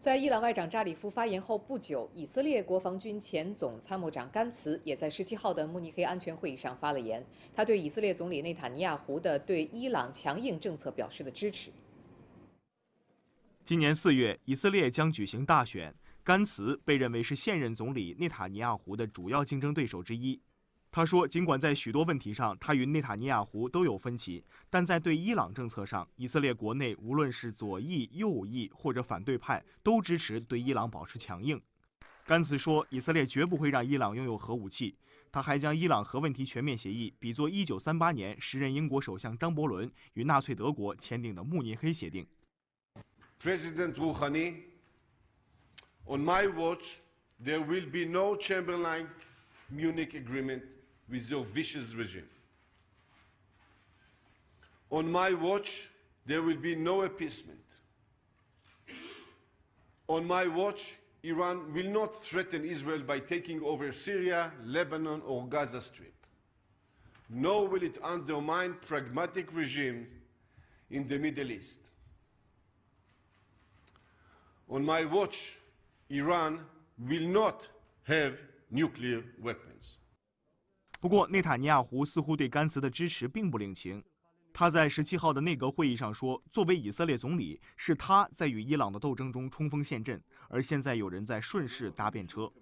在伊朗外长扎里夫发言后不久，以色列国防军前总参谋长甘茨也在十七号的慕尼黑安全会议上发了言，他对以色列总理内塔尼亚胡的对伊朗强硬政策表示了支持。今年四月，以色列将举行大选，甘茨被认为是现任总理内塔尼亚胡的主要竞争对手之一。他说，尽管在许多问题上他与内塔尼亚胡都有分歧，但在对伊朗政策上，以色列国内无论是左翼、右翼或者反对派，都支持对伊朗保持强硬。甘茨说，以色列绝不会让伊朗拥有核武器。他还将伊朗核问题全面协议比作1938年时任英国首相张伯伦与纳粹德国签订的慕尼黑协定。President Rouhani, on my watch, there will be no Chamberlain-Munich agreement. with your vicious regime. On my watch, there will be no appeasement. On my watch, Iran will not threaten Israel by taking over Syria, Lebanon, or Gaza Strip, nor will it undermine pragmatic regimes in the Middle East. On my watch, Iran will not have nuclear weapons. 不过，内塔尼亚胡似乎对甘茨的支持并不领情。他在十七号的内阁会议上说：“作为以色列总理，是他在与伊朗的斗争中冲锋陷阵，而现在有人在顺势搭便车。”